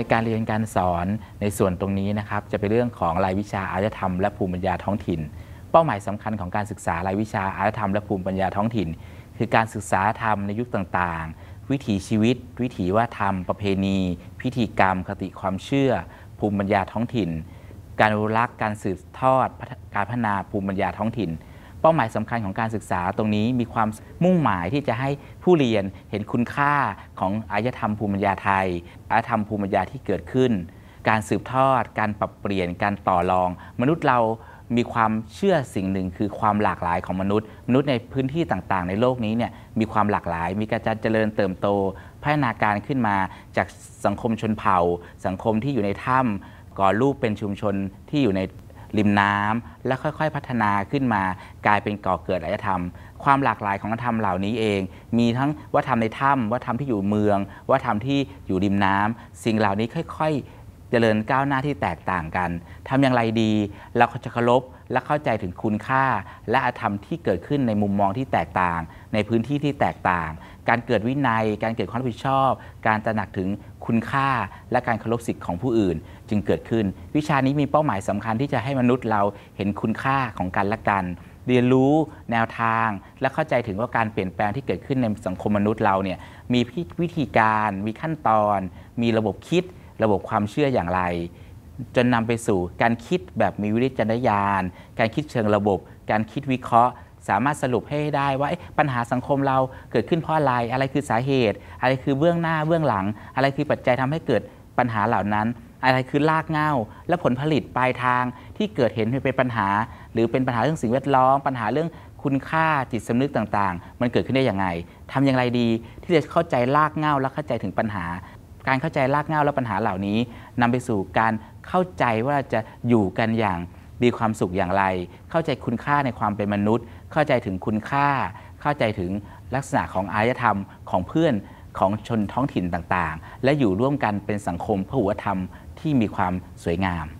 ในการเรียนการสอนในส่วนตรงนี้นะครับจะเป็นเรื่องของรายวิชาอารยธรรมและภูมิปัญญาท้องถิ่น เป้าหมายสำคัญของการศึกษา รายวิชาอารยธรรมและภูมิปัญญาท้องถิ่น คือการศึกษาธรรมในยุคต่างๆ วิถีชีวิต วิถีว่าธรรม ประเพณี พิธีกรรมคติความเชื่อภูมิปัญญาท้องถิ่น การอนุรักษ์การสืบทอดการพัฒนาภูมิปัญญาท้องถิ่นเป้าหมายสำคัญของการศึกษาตรงนี้มีความมุ่งหมายที่จะให้ผู้เรียนเห็นคุณค่าของอารยธรรมภูมิปัญญาไทยอารยธรรมภูมิปัญญาที่เกิดขึ้น การสืบทอด การปรับเปลี่ยนการต่อรอง มนุษย์เรามีความเชื่อสิ่งหนึ่งคือความหลากหลายของมนุษย์มนุษย์ในพื้นที่ต่างๆ ในโลกนี้เนี่ยมีความหลากหลาย มีการเจริญเติมโต พัฒนาการขึ้นมาจากสังคมชนเผ่า สังคมที่อยู่ในถ้ำก่อรูปเป็นชุมชนที่อยู่ในริมน้ำและค่อยๆพัฒนาขึ้นมา กลายเป็นก่อเกิดอารยธรรม ความหลากหลายของวัฒนธรรมเหล่านี้เอง มีทั้งวัฒนธรรมในถ้ำวัฒนธรรมที่อยู่เมืองวัฒนธรรมที่อยู่ริมน้ำ สิ่งเหล่านี้ค่อยๆ เจริญก้าวหน้าที่แตกต่างกัน ทำอย่างไรดี เราจะเคารพและเข้าใจถึงคุณค่า และอารยธรรมที่เกิดขึ้นในมุมมองที่แตกต่าง ในพื้นที่ที่แตกต่างการเกิดวินัยการเกิดความรับผิดชอบ การตระหนักถึงคุณค่าและการเคารพสิทธิ์ของผู้อื่น จึงเกิดขึ้น วิชานี้มีเป้าหมายสำคัญที่จะให้มนุษย์เราเห็นคุณค่าของกันและกัน เรียนรู้แนวทางและเข้าใจถึงว่าการเปลี่ยนแปลงที่เกิดขึ้นในสังคมมนุษย์เราเนี่ยมีวิธีการมีขั้นตอน มีระบบคิดระบบความเชื่ออย่างไรจนนำไปสู่การคิดแบบมีวิจารณญาณการคิดเชิงระบบ การคิดวิเคราะห์สามารถสรุปให้ได้ว่าปัญหาสังคมเราเกิดขึ้นเพราะอะไร อะไรคือสาเหตุ อะไรคือเบื้องหน้าเบื้องหลัง อะไรคือปัจจัยทำให้เกิดปัญหาเหล่านั้น อะไรคือรากเง้าและผลผลิตปลายทางที่เกิดเห็นเป็นปัญหา หรือเป็นปัญหาเรื่องสิ่งแวดล้อมปัญหาเรื่องคุณค่าจิตสำนึกต่างๆ มันเกิดขึ้นได้อย่างไรทำอย่างไรดีที่จะเข้าใจรากเง้าและเข้าใจถึงปัญหา การเข้าใจรากเง้าและปัญหาเหล่านี้ นำไปสู่การเข้าใจว่าจะอยู่กันอย่างมีความสุขอย่างไร เข้าใจคุณค่าในความเป็นมนุษย์ เข้าใจถึงคุณค่า เข้าใจถึงลักษณะของอารยธรรมของเพื่อนของชนท้องถิ่นต่างๆ และอยู่ร่วมกันเป็นสังคมพหุธรรมที่มีความสวยงาม